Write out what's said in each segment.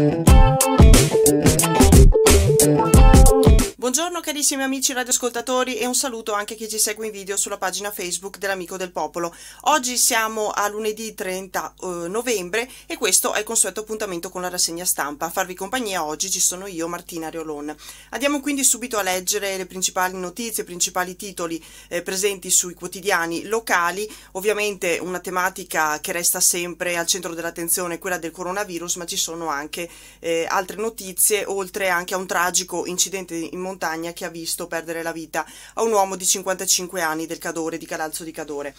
Thank you. Buongiorno carissimi amici radioascoltatori e un saluto anche a chi ci segue in video sulla pagina Facebook dell'Amico del Popolo. Oggi siamo a lunedì 30 eh, novembre e questo è il consueto appuntamento con la rassegna stampa. A farvi compagnia oggi ci sono io, Martina Riolon. Andiamo quindi subito a leggere le principali notizie, i principali titoli eh, presenti sui quotidiani locali. Ovviamente una tematica che resta sempre al centro dell'attenzione è quella del coronavirus, ma ci sono anche eh, altre notizie, oltre anche a un tragico incidente in Montenegro montagna che ha visto perdere la vita a un uomo di 55 anni del Cadore, di Calalzo di Cadore.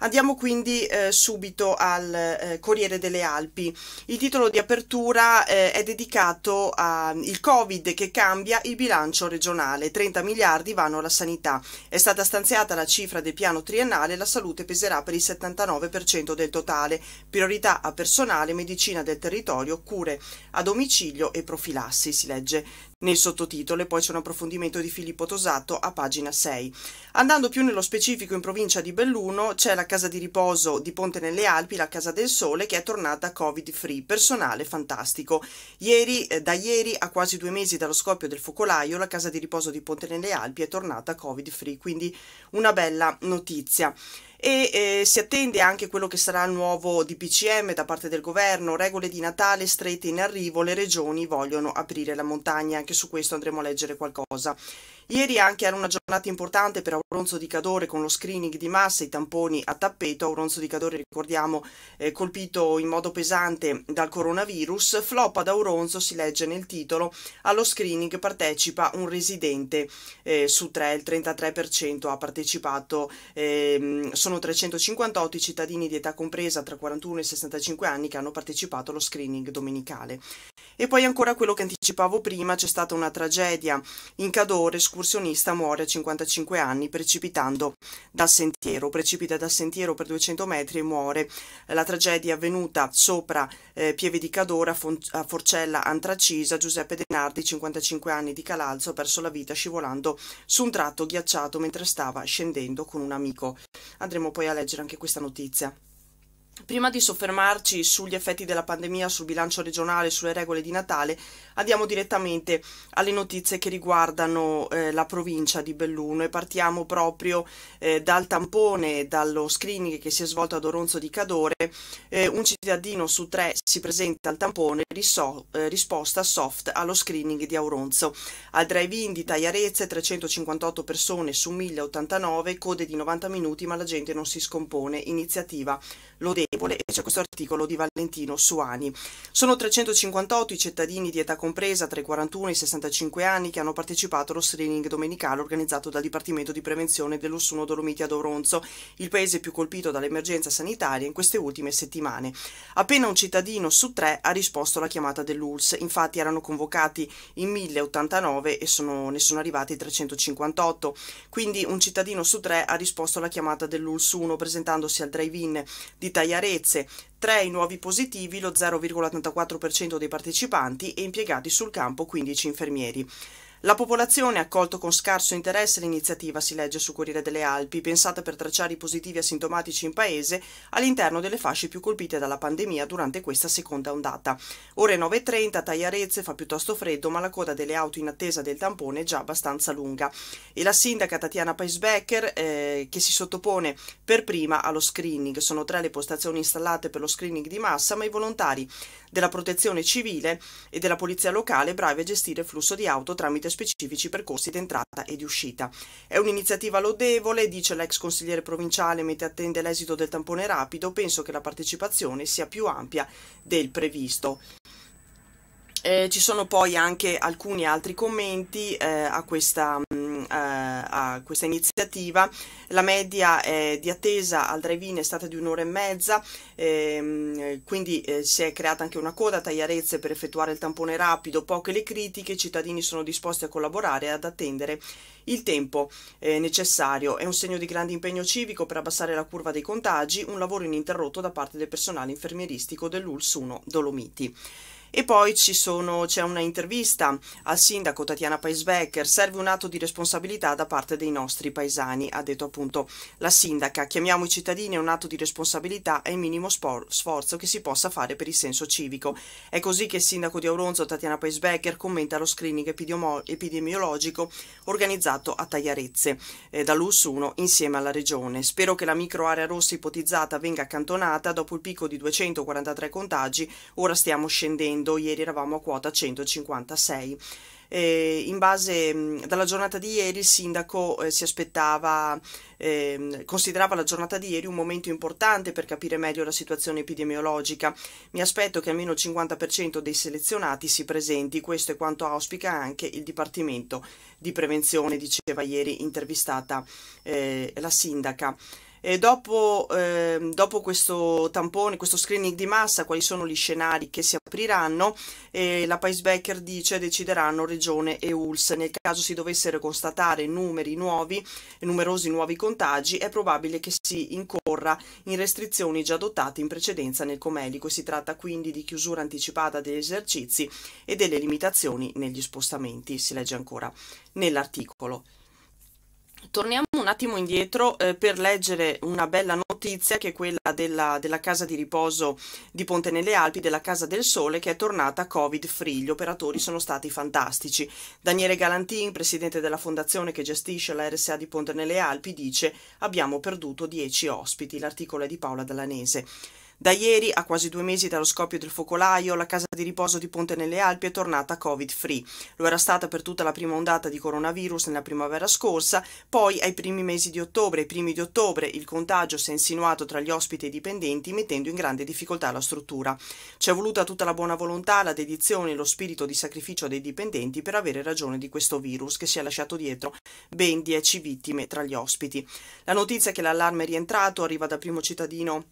Andiamo quindi eh, subito al eh, Corriere delle Alpi. Il titolo di apertura eh, è dedicato al mm, Covid che cambia il bilancio regionale. 30 miliardi vanno alla sanità. È stata stanziata la cifra del piano triennale, la salute peserà per il 79% del totale. Priorità a personale, medicina del territorio, cure a domicilio e profilassi, si legge nel sottotitolo e poi c'è un approfondimento di Filippo Tosato a pagina 6. Andando più nello specifico in provincia di Belluno c'è la casa di riposo di Ponte nelle Alpi, la Casa del Sole, che è tornata covid free, personale fantastico. Ieri, eh, da ieri a quasi due mesi dallo scoppio del focolaio, la casa di riposo di Ponte nelle Alpi è tornata covid free, quindi una bella notizia e eh, si attende anche quello che sarà il nuovo DPCM da parte del governo, regole di Natale strette in arrivo, le regioni vogliono aprire la montagna, anche su questo andremo a leggere qualcosa. Ieri anche era una giornata importante per Auronzo di Cadore con lo screening di massa, i tamponi a tappeto. Auronzo di Cadore, ricordiamo, è colpito in modo pesante dal coronavirus. Flop ad Auronzo, si legge nel titolo, allo screening partecipa un residente eh, su tre, il 33% ha partecipato. Eh, sono 358 i cittadini di età compresa tra 41 e 65 anni che hanno partecipato allo screening domenicale. E poi ancora quello che anticipavo prima, c'è stata una tragedia in Cadore, escursionista muore a 55 anni precipitando dal sentiero, precipita dal sentiero per 200 metri e muore. La tragedia è avvenuta sopra eh, Pieve di Cadora a Forcella Antracisa, Giuseppe De Nardi, 55 anni di Calalzo, ha perso la vita scivolando su un tratto ghiacciato mentre stava scendendo con un amico. Andremo poi a leggere anche questa notizia. Prima di soffermarci sugli effetti della pandemia sul bilancio regionale e sulle regole di Natale, andiamo direttamente alle notizie che riguardano eh, la provincia di Belluno e partiamo proprio eh, dal tampone, dallo screening che si è svolto ad Oronzo di Cadore. Eh, un cittadino su tre si presenta al tampone, riso, eh, risposta soft allo screening di Auronzo. Al drive-in di Tagliarezze 358 persone su 1089, code di 90 minuti ma la gente non si scompone, iniziativa lodevole notevole e c'è questo articolo di Valentino Suani. Sono 358 i cittadini di età compresa tra i 41 e i 65 anni che hanno partecipato allo screening domenicale organizzato dal Dipartimento di Prevenzione dell'Ossuno Dolomiti ad Oronzo, il paese più colpito dall'emergenza sanitaria in queste ultime settimane. Appena un cittadino su tre ha risposto alla chiamata dell'ULS, infatti erano convocati in 1089 e sono, ne sono arrivati 358, quindi un cittadino su tre ha risposto alla chiamata dell'ULS 1 presentandosi al drive-in di Tagliarini Arezze, 3 i nuovi positivi, lo 0,84% dei partecipanti e impiegati sul campo 15 infermieri. La popolazione ha accolto con scarso interesse l'iniziativa, si legge su Corriere delle Alpi, pensata per tracciare i positivi asintomatici in paese all'interno delle fasce più colpite dalla pandemia durante questa seconda ondata. Ore 9.30, a Tagliarezze fa piuttosto freddo, ma la coda delle auto in attesa del tampone è già abbastanza lunga. E la sindaca Tatiana Paisbecker, eh, che si sottopone per prima allo screening, sono tre le postazioni installate per lo screening di massa, ma i volontari della protezione civile e della polizia locale bravi a gestire il flusso di auto tramite specifici percorsi d'entrata e di uscita. È un'iniziativa lodevole, dice l'ex consigliere provinciale mentre attende l'esito del tampone rapido, penso che la partecipazione sia più ampia del previsto. Eh, ci sono poi anche alcuni altri commenti eh, a questa... Mh, mm, eh, a questa iniziativa. La media eh, di attesa al drive-in è stata di un'ora e mezza, ehm, quindi eh, si è creata anche una coda a Tagliarezze per effettuare il tampone rapido, poche le critiche, i cittadini sono disposti a collaborare e ad attendere il tempo eh, necessario. È un segno di grande impegno civico per abbassare la curva dei contagi, un lavoro ininterrotto da parte del personale infermieristico dell'ULS 1 Dolomiti. E poi sono, c'è una intervista al sindaco Tatiana Paisbecker, serve un atto di responsabilità da parte dei nostri paesani, ha detto appunto la sindaca, chiamiamo i cittadini a un atto di responsabilità e il minimo spor- sforzo che si possa fare per il senso civico. È così che il sindaco di Auronzo Tatiana Paisbecker commenta lo screening epidemo- epidemiologico organizzato a Tagliarezze eh, dall'US 1 insieme alla regione. Spero che la microarea rossa ipotizzata venga accantonata dopo il picco di 243 contagi, ora stiamo scendendo crescendo, ieri eravamo a quota 156. Eh, in base mh, mm, dalla giornata di ieri il sindaco eh, si aspettava, eh, considerava la giornata di ieri un momento importante per capire meglio la situazione epidemiologica. Mi aspetto che almeno il 50% dei selezionati si presenti, questo è quanto auspica anche il Dipartimento di Prevenzione, diceva ieri intervistata eh, la sindaca. E dopo, eh, dopo questo tampone, questo screening di massa, quali sono gli scenari che si apriranno? Eh, la Pacebacker dice decideranno Regione e ULS. Nel caso si dovessero constatare numeri nuovi, numerosi nuovi contagi, è probabile che si incorra in restrizioni già adottate in precedenza nel Comelico. Si tratta quindi di chiusura anticipata degli esercizi e delle limitazioni negli spostamenti, si legge ancora nell'articolo. Torniamo un attimo indietro eh, per leggere una bella notizia che è quella della, della, casa di riposo di Ponte nelle Alpi, della Casa del Sole, che è tornata Covid-free. Gli operatori sono stati fantastici. Daniele Galantin, presidente della fondazione che gestisce la RSA di Ponte nelle Alpi, dice abbiamo perduto 10 ospiti. L'articolo è di Paola Dallanese. Da ieri, a quasi due mesi dallo scoppio del focolaio, la casa di riposo di Ponte nelle Alpi è tornata Covid-free. Lo era stata per tutta la prima ondata di coronavirus nella primavera scorsa, poi ai primi mesi di ottobre, ai primi di ottobre, il contagio si è insinuato tra gli ospiti e i dipendenti, mettendo in grande difficoltà la struttura. Ci è voluta tutta la buona volontà, la dedizione e lo spirito di sacrificio dei dipendenti per avere ragione di questo virus che si è lasciato dietro ben 10 vittime tra gli ospiti. La notizia che l'allarme è rientrato arriva dal primo cittadino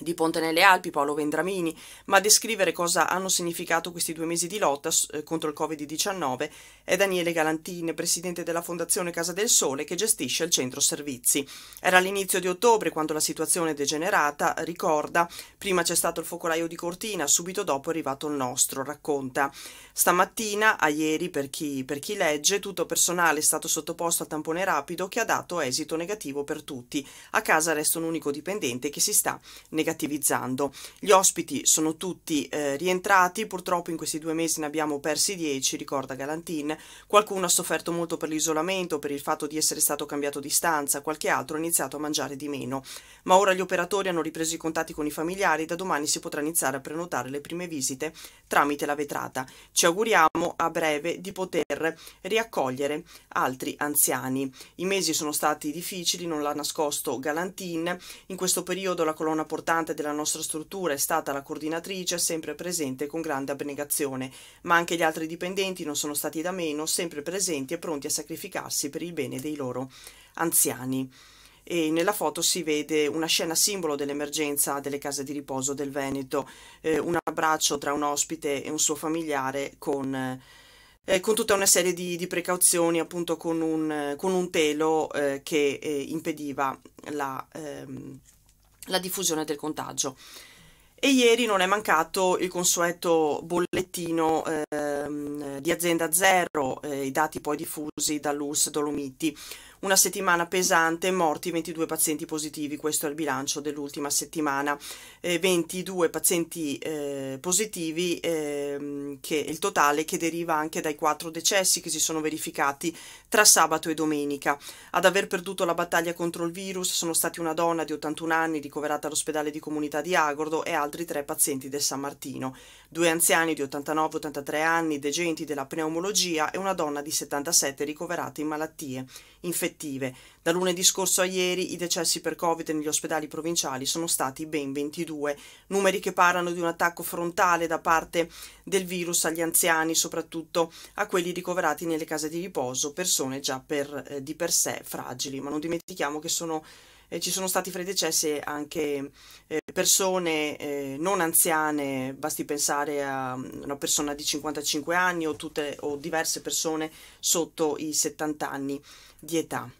di Ponte nelle Alpi, Paolo Vendramini, ma a descrivere cosa hanno significato questi due mesi di lotta eh, contro il Covid-19 è Daniele Galantin, presidente della Fondazione Casa del Sole, che gestisce il centro servizi. Era all'inizio di ottobre quando la situazione è degenerata, ricorda, prima c'è stato il focolaio di Cortina, subito dopo è arrivato il nostro, racconta. Stamattina, a ieri, per chi, per chi legge, tutto personale è stato sottoposto a tampone rapido che ha dato esito negativo per tutti. A casa resta un unico dipendente che si sta negando negativizzando. Gli ospiti sono tutti eh, rientrati, purtroppo in questi due mesi ne abbiamo persi dieci, ricorda Galantin, qualcuno ha sofferto molto per l'isolamento, per il fatto di essere stato cambiato di stanza, qualche altro ha iniziato a mangiare di meno, ma ora gli operatori hanno ripreso i contatti con i familiari e da domani si potrà iniziare a prenotare le prime visite tramite la vetrata. Ci auguriamo a breve di poter riaccogliere altri anziani. I mesi sono stati difficili, non l'ha nascosto Galantin, in questo periodo la colonna portata importante della nostra struttura è stata la coordinatrice, sempre presente con grande abnegazione, ma anche gli altri dipendenti non sono stati da meno, sempre presenti e pronti a sacrificarsi per il bene dei loro anziani. E nella foto si vede una scena simbolo dell'emergenza delle case di riposo del Veneto, eh, un abbraccio tra un ospite e un suo familiare con... Eh, con tutta una serie di, di precauzioni, appunto con un, con un telo eh, che eh, impediva la, ehm, la diffusione del contagio. E ieri non è mancato il consueto bollettino ehm, di azienda zero, eh, i dati poi diffusi dall'URSS Dolomiti una settimana pesante, morti 22 pazienti positivi, questo è il bilancio dell'ultima settimana, eh, 22 pazienti eh, positivi, eh, che il totale che deriva anche dai quattro decessi che si sono verificati tra sabato e domenica. Ad aver perduto la battaglia contro il virus sono stati una donna di 81 anni ricoverata all'ospedale di comunità di Agordo e altri tre pazienti del San Martino due anziani di 89-83 anni degenti della pneumologia e una donna di 77 ricoverata in malattie infettive. Da lunedì scorso a ieri i decessi per Covid negli ospedali provinciali sono stati ben 22, numeri che parlano di un attacco frontale da parte del virus agli anziani, soprattutto a quelli ricoverati nelle case di riposo, persone già per, eh, di per sé fragili. Ma non dimentichiamo che sono eh, ci sono stati fra i decessi anche eh, persone eh, non anziane, basti pensare a mm, una persona di 55 anni o, tutte, o diverse persone sotto i 70 anni di età.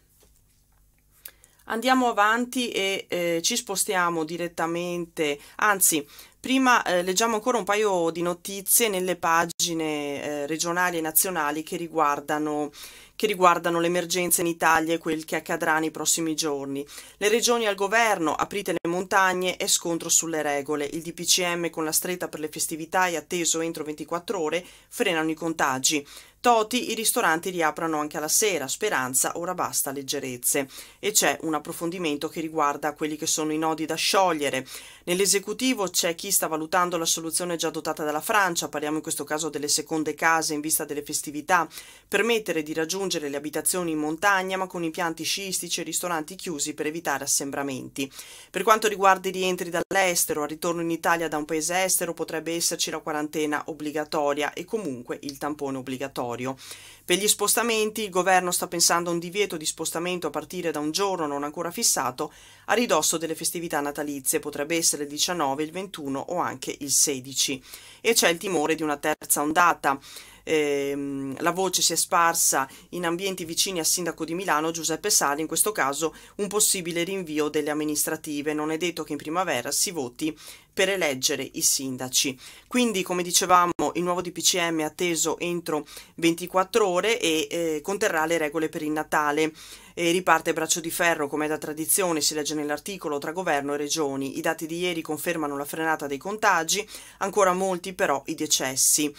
Andiamo avanti e eh, ci spostiamo direttamente, anzi Prima eh, leggiamo ancora un paio di notizie nelle pagine eh, regionali e nazionali che riguardano, che riguardano l'emergenza in Italia e quel che accadrà nei prossimi giorni. Le regioni al governo, aprite le montagne e scontro sulle regole. Il DPCM con la stretta per le festività è atteso entro 24 ore, frenano i contagi. Toti, i ristoranti riaprono anche alla sera, speranza, ora basta leggerezze. E c'è un approfondimento che riguarda quelli che sono i nodi da sciogliere. Nell'esecutivo c'è chi sta valutando la soluzione già adottata dalla Francia, parliamo in questo caso delle seconde case in vista delle festività, permettere di raggiungere le abitazioni in montagna ma con impianti sciistici e ristoranti chiusi per evitare assembramenti. Per quanto riguarda i rientri dall'estero, al ritorno in Italia da un paese estero potrebbe esserci la quarantena obbligatoria e comunque il tampone obbligatorio. Per gli spostamenti il governo sta pensando a un divieto di spostamento a partire da un giorno non ancora fissato a ridosso delle festività natalizie potrebbe essere il 19, il 21 o anche il 16 e c'è il timore di una terza ondata. Eh, la voce si è sparsa in ambienti vicini al sindaco di Milano Giuseppe Sali, in questo caso un possibile rinvio delle amministrative. Non è detto che in primavera si voti per eleggere i sindaci. Quindi, come dicevamo, Abbiamo il nuovo DPCM è atteso entro 24 ore e eh, conterrà le regole per il Natale. E riparte braccio di ferro, come da tradizione si legge nell'articolo, tra governo e regioni. I dati di ieri confermano la frenata dei contagi, ancora molti però i decessi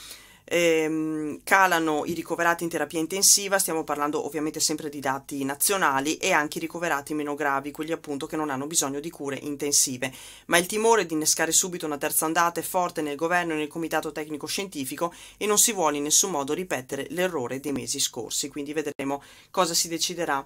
ehm, calano i ricoverati in terapia intensiva, stiamo parlando ovviamente sempre di dati nazionali e anche i ricoverati meno gravi, quelli appunto che non hanno bisogno di cure intensive. Ma il timore di innescare subito una terza ondata è forte nel governo e nel comitato tecnico scientifico e non si vuole in nessun modo ripetere l'errore dei mesi scorsi, quindi vedremo cosa si deciderà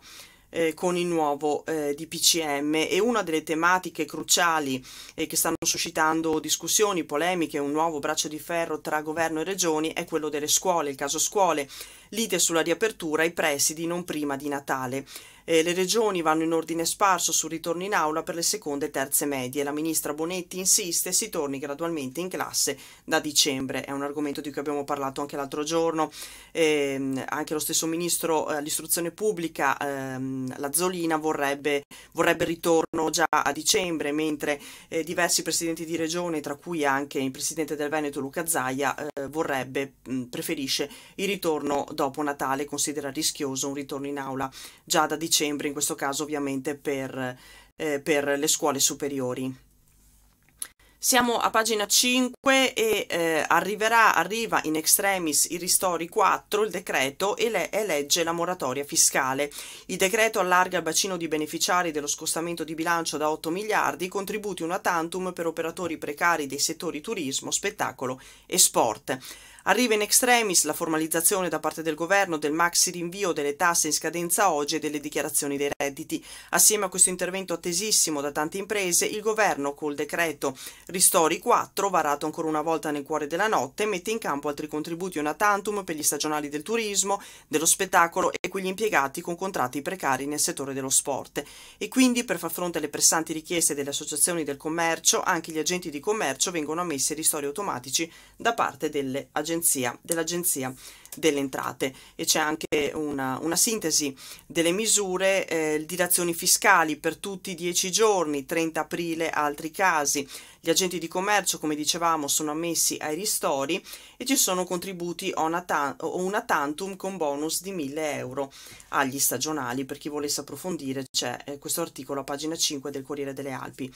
eh, con il nuovo eh, DPCM e una delle tematiche cruciali eh, che stanno suscitando discussioni, polemiche, un nuovo braccio di ferro tra governo e regioni è quello delle scuole, il caso scuole lite sulla riapertura ai presidi non prima di Natale. Eh, le regioni vanno in ordine sparso sul ritorno in aula per le seconde e terze medie. La ministra Bonetti insiste si torni gradualmente in classe da dicembre. È un argomento di cui abbiamo parlato anche l'altro giorno. Eh, anche lo stesso ministro eh, all'istruzione eh, pubblica, ehm, Lazzolina, vorrebbe, vorrebbe ritorno già a dicembre, mentre eh, diversi presidenti di regione, tra cui anche il presidente del Veneto Luca Zaia, eh, vorrebbe, mh, preferisce il ritorno dopo Natale considera rischioso un ritorno in aula già da dicembre, in questo caso ovviamente per, eh, per le scuole superiori. Siamo a pagina 5 e eh, arriverà, arriva in extremis i ristori 4, il decreto e, le, e legge la moratoria fiscale. Il decreto allarga il bacino di beneficiari dello scostamento di bilancio da 8 miliardi, contributi una tantum per operatori precari dei settori turismo, spettacolo e sport. Arriva in extremis la formalizzazione da parte del governo del maxi rinvio delle tasse in scadenza oggi e delle dichiarazioni dei redditi. Assieme a questo intervento attesissimo da tante imprese, il governo col decreto Ristori 4, varato ancora una volta nel cuore della notte, mette in campo altri contributi una tantum per gli stagionali del turismo, dello spettacolo e quegli impiegati con contratti precari nel settore dello sport. E quindi per far fronte alle pressanti richieste delle associazioni del commercio, anche gli agenti di commercio vengono ammessi ristori automatici da parte delle agenzie dell'Agenzia delle entrate e c'è anche una, una, sintesi delle misure, eh, dilazioni fiscali per tutti i 10 giorni, 30 aprile altri casi, gli agenti di commercio come dicevamo sono ammessi ai ristori e ci sono contributi o una tantum con bonus di 1000 euro agli stagionali, per chi volesse approfondire c'è eh, questo articolo a pagina 5 del Corriere delle Alpi.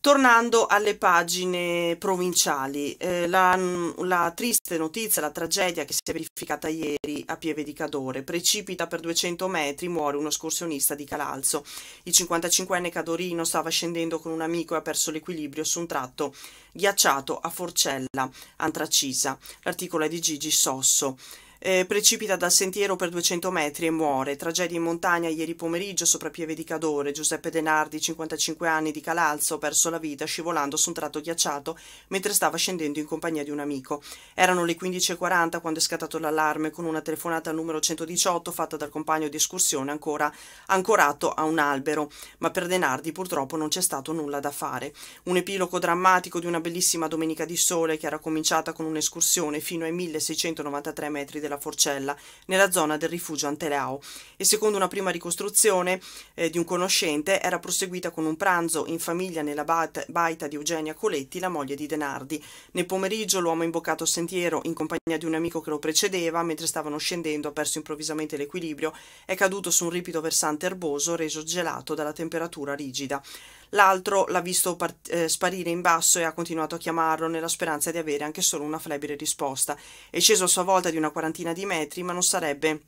Tornando alle pagine provinciali, eh, la, la, triste notizia, la tragedia che si è verificata ieri a Pieve di Cadore. Precipita per 200 metri, muore uno scorsionista di Calalzo. Il 55enne Cadorino stava scendendo con un amico e ha perso l'equilibrio su un tratto ghiacciato a Forcella, Antracisa. L'articolo è di Gigi Sosso. Eh, precipita dal sentiero per 200 metri e muore. Tragedia in montagna ieri pomeriggio sopra Pieve di Cadore. Giuseppe Denardi, 55 anni, di Calalzo, ha perso la vita scivolando su un tratto ghiacciato mentre stava scendendo in compagnia di un amico. Erano le 15.40 quando è scattato l'allarme con una telefonata al numero 118 fatta dal compagno di escursione ancora ancorato a un albero. Ma per Denardi purtroppo non c'è stato nulla da fare. Un epilogo drammatico di una bellissima domenica di sole che era cominciata con un'escursione fino ai 1693 metri del della Forcella, nella zona del rifugio Antelao e secondo una prima ricostruzione eh, di un conoscente era proseguita con un pranzo in famiglia nella baita di Eugenia Coletti, la moglie di Denardi. Nel pomeriggio l'uomo ha imboccato sentiero in compagnia di un amico che lo precedeva, mentre stavano scendendo ha perso improvvisamente l'equilibrio, è caduto su un ripido versante erboso reso gelato dalla temperatura rigida l'altro l'ha visto part- eh, sparire in basso e ha continuato a chiamarlo nella speranza di avere anche solo una flebile risposta. È sceso a sua volta di una quarantina di metri, ma non sarebbe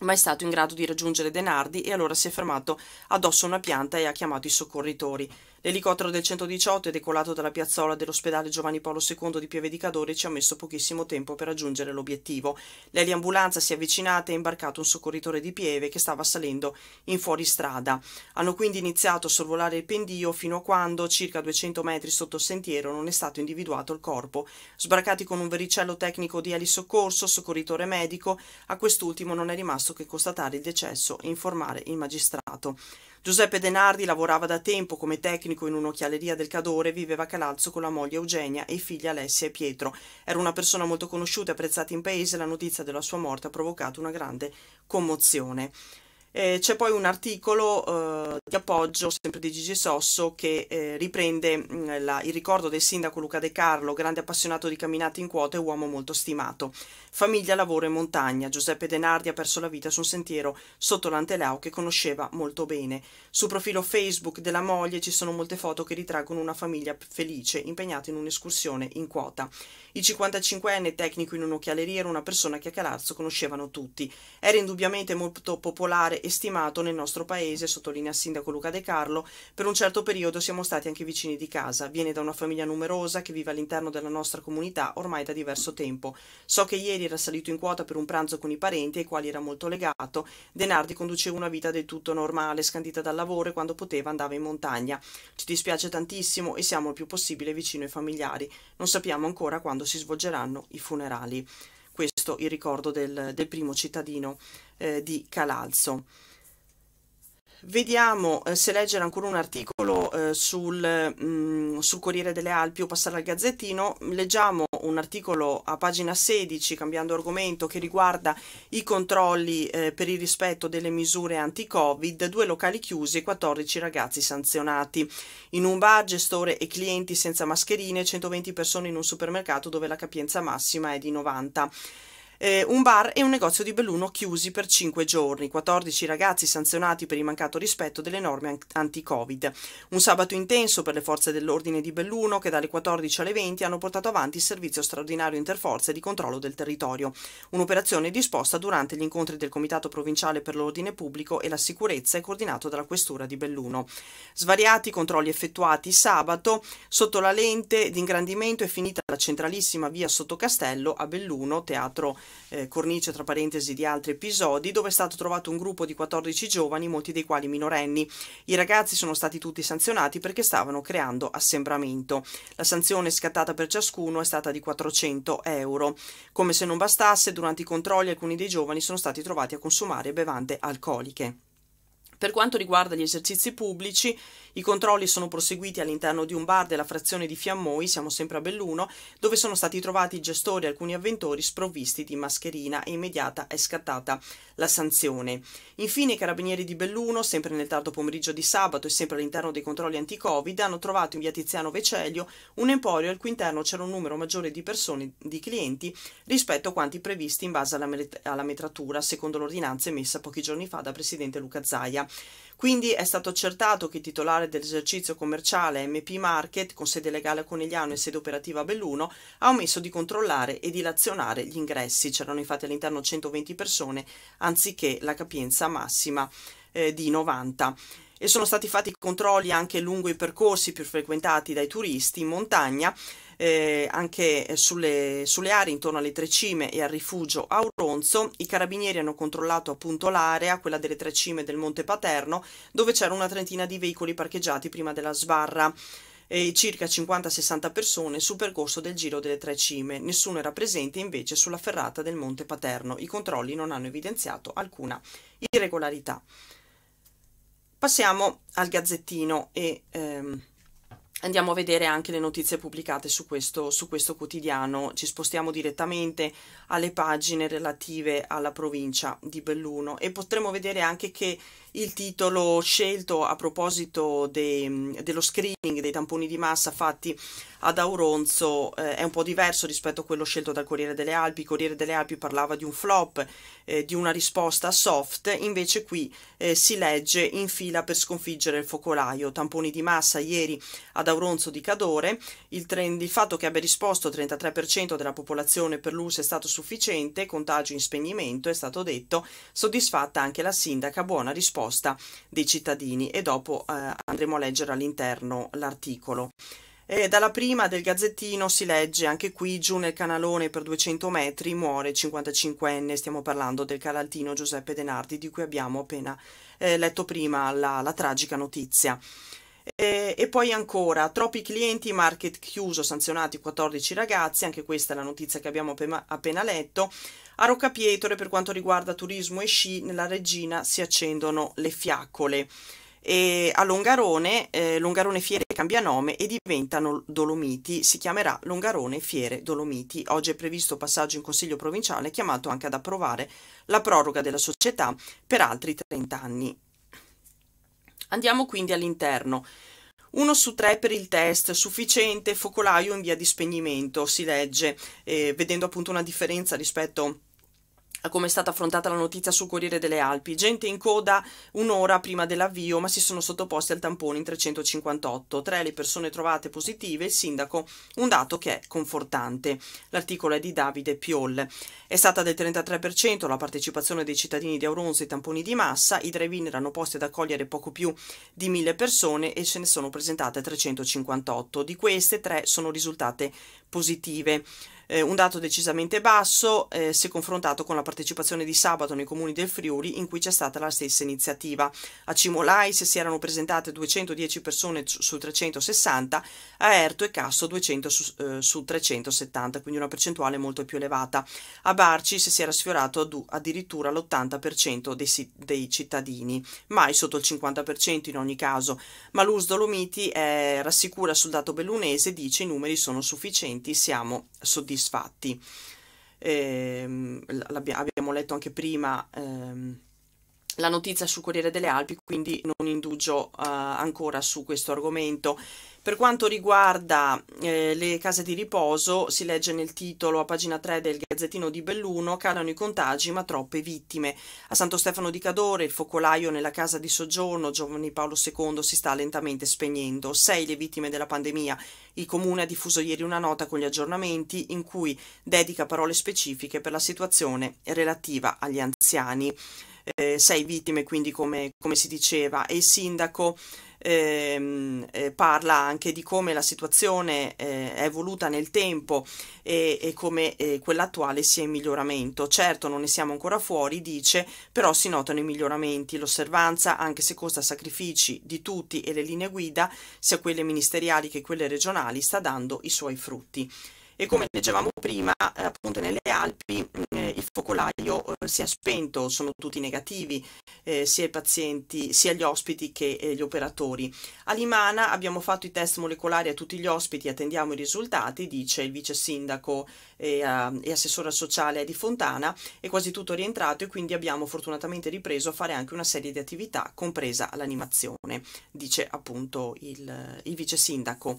mai stato in grado di raggiungere Denardi e allora si è fermato addosso a una pianta e ha chiamato i soccorritori. L'elicottero del 118 è decolato dalla piazzola dell'ospedale Giovanni Paolo II di Pieve di Cadore e ci ha messo pochissimo tempo per raggiungere l'obiettivo. L'eliambulanza si è avvicinata e ha imbarcato un soccorritore di Pieve che stava salendo in fuoristrada. Hanno quindi iniziato a sorvolare il pendio fino a quando, circa 200 metri sotto il sentiero, non è stato individuato il corpo. Sbarcati con un vericello tecnico di elisoccorso, soccorritore medico, a quest'ultimo non è rimasto che constatare il decesso e informare il magistrato. Giuseppe Denardi lavorava da tempo come tecnico in un'occhialeria del Cadore e viveva a Calalzo con la moglie Eugenia e i figli Alessia e Pietro. Era una persona molto conosciuta e apprezzata in paese e la notizia della sua morte ha provocato una grande commozione. Eh, c'è poi un articolo eh, di appoggio, sempre di Gigi Sosso, che eh, riprende mh, mm, la, il ricordo del sindaco Luca De Carlo, grande appassionato di camminate in quota e uomo molto stimato. Famiglia, lavoro e montagna. Giuseppe Denardi ha perso la vita su un sentiero sotto l'Antelau che conosceva molto bene. Sul profilo Facebook della moglie ci sono molte foto che ritraggono una famiglia felice, impegnata in un'escursione in quota. Il 55enne tecnico in un'occhialeria era una persona che a Calarzo conoscevano tutti. Era indubbiamente molto popolare e stimato nel nostro paese, sottolinea il sindaco Luca De Carlo. Per un certo periodo siamo stati anche vicini di casa. Viene da una famiglia numerosa che vive all'interno della nostra comunità ormai da diverso tempo. So che ieri era salito in quota per un pranzo con i parenti ai quali era molto legato. Denardi conduceva una vita del tutto normale, scandita dal lavoro e quando poteva andava in montagna. Ci dispiace tantissimo e siamo il più possibile vicino ai familiari. Non sappiamo ancora quando quando si svolgeranno i funerali. Questo il ricordo del, del primo cittadino eh, di Calalzo. Vediamo eh, se leggere ancora un articolo eh, sul, mh, mm, sul, Corriere delle Alpi o passare al Gazzettino. Leggiamo un articolo a pagina 16, cambiando argomento, che riguarda i controlli eh, per il rispetto delle misure anti-Covid, due locali chiusi e 14 ragazzi sanzionati. In un bar, gestore e clienti senza mascherine, 120 persone in un supermercato dove la capienza massima è di 90 eh, un bar e un negozio di Belluno chiusi per 5 giorni, 14 ragazzi sanzionati per il mancato rispetto delle norme anti-Covid. Un sabato intenso per le forze dell'ordine di Belluno che dalle 14 alle 20 hanno portato avanti il servizio straordinario interforze di controllo del territorio, un'operazione disposta durante gli incontri del Comitato Provinciale per l'Ordine Pubblico e la Sicurezza e coordinato dalla Questura di Belluno. Svariati controlli effettuati sabato sotto la lente di ingrandimento è finita la centralissima via sotto Castello a Belluno, teatro eh, cornice tra parentesi di altri episodi, dove è stato trovato un gruppo di 14 giovani, molti dei quali minorenni. I ragazzi sono stati tutti sanzionati perché stavano creando assembramento. La sanzione scattata per ciascuno è stata di 400 euro. Come se non bastasse, durante i controlli alcuni dei giovani sono stati trovati a consumare bevande alcoliche. Per quanto riguarda gli esercizi pubblici, i controlli sono proseguiti all'interno di un bar della frazione di Fiammoi, siamo sempre a Belluno, dove sono stati trovati i gestori e alcuni avventori sprovvisti di mascherina e immediata è scattata la sanzione. Infine i carabinieri di Belluno, sempre nel tardo pomeriggio di sabato e sempre all'interno dei controlli anti-Covid, hanno trovato in via Tiziano Vecelio un emporio al cui interno c'era un numero maggiore di persone, di clienti, rispetto a quanti previsti in base alla, met alla metratura, secondo l'ordinanza emessa pochi giorni fa da Presidente Luca Zaia. Quindi è stato accertato che il titolare dell'esercizio commerciale MP Market, con sede legale a Conegliano e sede operativa a Belluno, ha omesso di controllare e dilazionare gli ingressi. C'erano infatti all'interno 120 persone anziché la capienza massima eh, di 90 e sono stati fatti controlli anche lungo i percorsi più frequentati dai turisti in montagna eh, anche eh, sulle, sulle, aree intorno alle Tre Cime e al rifugio Auronzo. I carabinieri hanno controllato appunto l'area, quella delle Tre Cime del Monte Paterno, dove c'era una trentina di veicoli parcheggiati prima della sbarra e circa 50-60 persone sul percorso del Giro delle Tre Cime. Nessuno era presente invece sulla ferrata del Monte Paterno. I controlli non hanno evidenziato alcuna irregolarità. Passiamo al gazzettino e... Ehm, andiamo a vedere anche le notizie pubblicate su questo, su questo, quotidiano. Ci spostiamo direttamente alle pagine relative alla provincia di Belluno e potremo vedere anche che il titolo scelto a proposito de, mm, dello screening dei tamponi di massa fatti ad Auronzo eh, è un po' diverso rispetto a quello scelto dal Corriere delle Alpi. Il Corriere delle Alpi parlava di un flop, eh, di una risposta soft, invece qui eh, si legge in fila per sconfiggere il focolaio. Tamponi di massa ieri ad Auronzo da di Cadore. Il, trend, il fatto che abbia risposto il 33% della popolazione per l'URSS è stato sufficiente, contagio in spegnimento, è stato detto, soddisfatta anche la sindaca, buona risposta dei cittadini e dopo eh, andremo a leggere all'interno l'articolo. E dalla prima del Gazzettino si legge anche qui giù nel canalone per 200 metri muore 55enne, stiamo parlando del calaltino Giuseppe Denardi di cui abbiamo appena eh, letto prima la, la tragica notizia. E, e, poi ancora, troppi clienti, market chiuso, sanzionati 14 ragazzi, anche questa è la notizia che abbiamo appena letto. A Rocca Roccapietole per quanto riguarda turismo e sci, nella regina si accendono le fiaccole. E a Longarone, eh, Longarone Fiere cambia nome e diventano Dolomiti, si chiamerà Longarone Fiere Dolomiti. Oggi è previsto passaggio in consiglio provinciale chiamato anche ad approvare la proroga della società per altri 30 anni. Andiamo quindi all'interno. 1 su 3 per il test, sufficiente, focolaio in via di spegnimento, si legge, eh, vedendo appunto una differenza rispetto a come è stata affrontata la notizia sul Corriere delle Alpi. Gente in coda un'ora prima dell'avvio, ma si sono sottoposti al tampone in 358. Tre le persone trovate positive, il sindaco, un dato che è confortante. L'articolo è di Davide Piol. È stata del 33% la partecipazione dei cittadini di Auronzo ai tamponi di massa, i drive-in erano posti ad accogliere poco più di mille persone e ce ne sono presentate 358. Di queste tre sono risultate positive eh, un dato decisamente basso eh, se confrontato con la partecipazione di sabato nei comuni del Friuli in cui c'è stata la stessa iniziativa. A Cimolais si erano presentate 210 persone su 360, a Erto e Casso 200 su, eh, su 370, quindi una percentuale molto più elevata. A Barci si era sfiorato addirittura l'80% dei, dei, cittadini, mai sotto il 50% in ogni caso. Ma l'US Dolomiti eh, rassicura sul dato bellunese, dice i numeri sono sufficienti, siamo soddisfatti soddisfatti. Ehm, abbiamo letto anche prima ehm, la notizia sul Corriere delle Alpi, quindi non indugio eh, ancora su questo argomento. Per quanto riguarda eh, le case di riposo, si legge nel titolo a pagina 3 del Gazzettino di Belluno, calano i contagi ma troppe vittime. A Santo Stefano di Cadore il focolaio nella casa di soggiorno Giovanni Paolo II si sta lentamente spegnendo. Sei le vittime della pandemia. Il comune ha diffuso ieri una nota con gli aggiornamenti in cui dedica parole specifiche per la situazione relativa agli anziani eh, sei vittime, quindi come, come, si diceva, e il sindaco ehm, eh, parla anche di come la situazione eh, è evoluta nel tempo e, e come eh, quella attuale sia in miglioramento. Certo non ne siamo ancora fuori, dice, però si notano i miglioramenti, l'osservanza, anche se costa sacrifici di tutti e le linee guida, sia quelle ministeriali che quelle regionali, sta dando i suoi frutti e come leggevamo prima, appunto nelle Alpi eh, il focolaio eh, si è spento, sono tutti negativi, eh, sia i pazienti, sia gli ospiti che eh, gli operatori. A Limana abbiamo fatto i test molecolari a tutti gli ospiti, attendiamo i risultati, dice il vice sindaco eh, e, e assessore sociale di Fontana, è quasi tutto rientrato e quindi abbiamo fortunatamente ripreso a fare anche una serie di attività, compresa l'animazione, dice appunto il, il vice sindaco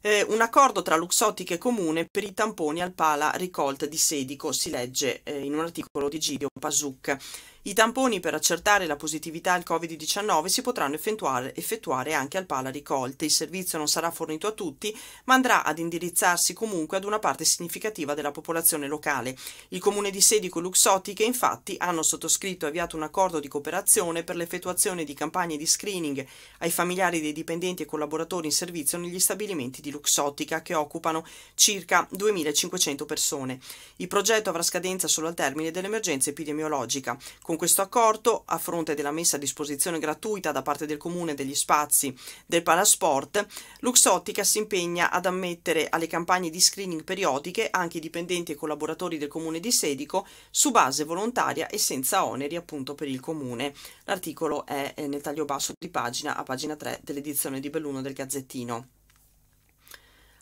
eh, un accordo tra Luxottica e Comune per i tamponi al pala ricolta di Sedico, si legge eh, in un articolo di Gidio Pasuc. I tamponi per accertare la positività al Covid-19 si potranno effettuare, effettuare, anche al pala ricolte. Il servizio non sarà fornito a tutti, ma andrà ad indirizzarsi comunque ad una parte significativa della popolazione locale. Il comune di Sedico Luxottiche infatti hanno sottoscritto e avviato un accordo di cooperazione per l'effettuazione di campagne di screening ai familiari dei dipendenti e collaboratori in servizio negli stabilimenti di Luxottica che occupano circa 2500 persone. Il progetto avrà scadenza solo al termine dell'emergenza epidemiologica. Con questo accordo, a fronte della messa a disposizione gratuita da parte del Comune degli spazi del Palasport, Luxottica si impegna ad ammettere alle campagne di screening periodiche anche i dipendenti e collaboratori del Comune di Sedico su base volontaria e senza oneri appunto per il Comune. L'articolo è eh, nel taglio basso di pagina a pagina 3 dell'edizione di Belluno del Gazzettino.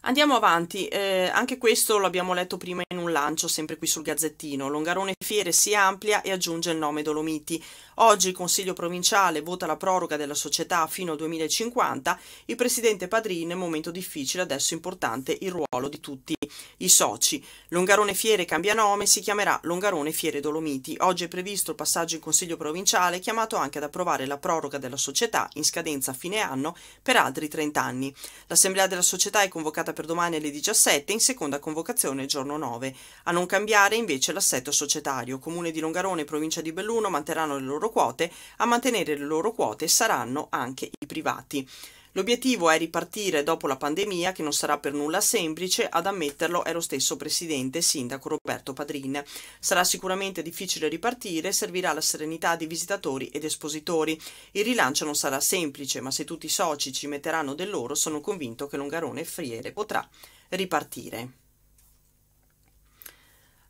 Andiamo avanti, eh, anche questo l'abbiamo letto prima in un lancio, sempre qui sul Gazzettino. Longarone Fiere si amplia e aggiunge il nome Dolomiti. Oggi il Consiglio provinciale vota la proroga della società fino al 2050. Il presidente Padrin, momento difficile, adesso importante il ruolo di tutti i soci. Longarone Fiere cambia nome, e si chiamerà Longarone Fiere Dolomiti. Oggi è previsto il passaggio in Consiglio provinciale, chiamato anche ad approvare la proroga della società in scadenza a fine anno per altri 30 anni. L'assemblea della società è convocata per domani alle 17 in seconda convocazione giorno 9. A non cambiare invece l'assetto societario. Comune di Longarone e provincia di Belluno manterranno le loro quote, a mantenere le loro quote saranno anche i privati. L'obiettivo è ripartire dopo la pandemia, che non sarà per nulla semplice, ad ammetterlo è lo stesso presidente e sindaco Roberto Padrin. Sarà sicuramente difficile ripartire, servirà la serenità di visitatori ed espositori. Il rilancio non sarà semplice, ma se tutti i soci ci metteranno del loro, sono convinto che Longarone Friere potrà ripartire.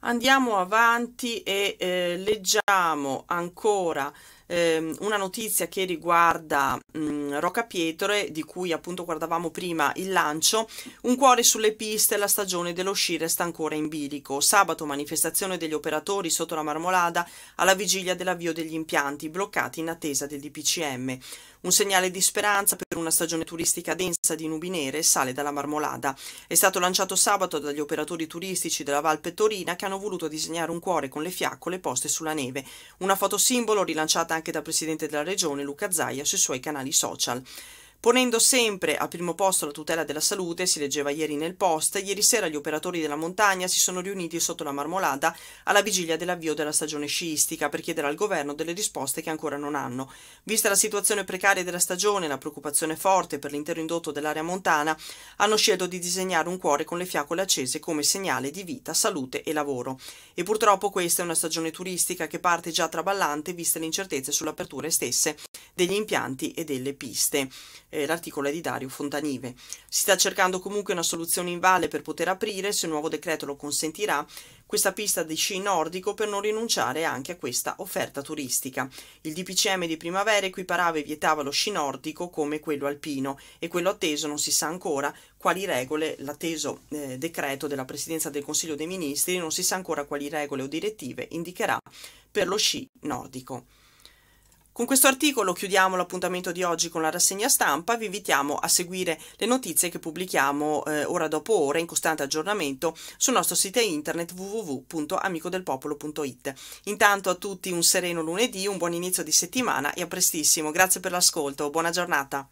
Andiamo avanti e eh, leggiamo ancora ehm, una notizia che riguarda mh, mm, Roca Pietre, di cui appunto guardavamo prima il lancio, un cuore sulle piste, la stagione dell'uscire sta ancora in bilico. Sabato manifestazione degli operatori sotto la Marmolada alla vigilia dell'avvio degli impianti bloccati in attesa del DPCM. Un segnale di speranza per per una stagione turistica densa di nubi nere e sale dalla marmolada. È stato lanciato sabato dagli operatori turistici della Val Pettorina che hanno voluto disegnare un cuore con le fiaccole poste sulla neve. Una foto simbolo rilanciata anche dal presidente della regione Luca Zaia sui suoi canali social. Ponendo sempre a primo posto la tutela della salute, si leggeva ieri nel post, ieri sera gli operatori della montagna si sono riuniti sotto la marmolada alla vigilia dell'avvio della stagione sciistica per chiedere al governo delle risposte che ancora non hanno. Vista la situazione precaria della stagione e la preoccupazione forte per l'intero indotto dell'area montana, hanno scelto di disegnare un cuore con le fiacole accese come segnale di vita, salute e lavoro. E purtroppo questa è una stagione turistica che parte già traballante viste le incertezze sull'apertura stesse degli impianti e delle piste. Eh, l'articolo è di Dario Fontanive. Si sta cercando comunque una soluzione in vale per poter aprire, se il nuovo decreto lo consentirà, questa pista di sci nordico per non rinunciare anche a questa offerta turistica. Il DPCM di primavera equiparava e vietava lo sci nordico come quello alpino e quello atteso non si sa ancora quali regole, l'atteso eh, decreto della Presidenza del Consiglio dei Ministri, non si sa ancora quali regole o direttive indicherà per lo sci nordico. Con questo articolo chiudiamo l'appuntamento di oggi con la rassegna stampa, vi invitiamo a seguire le notizie che pubblichiamo eh, ora dopo ora in costante aggiornamento sul nostro sito internet www.amicodelpopolo.it. Intanto a tutti un sereno lunedì, un buon inizio di settimana e a prestissimo, grazie per l'ascolto, buona giornata.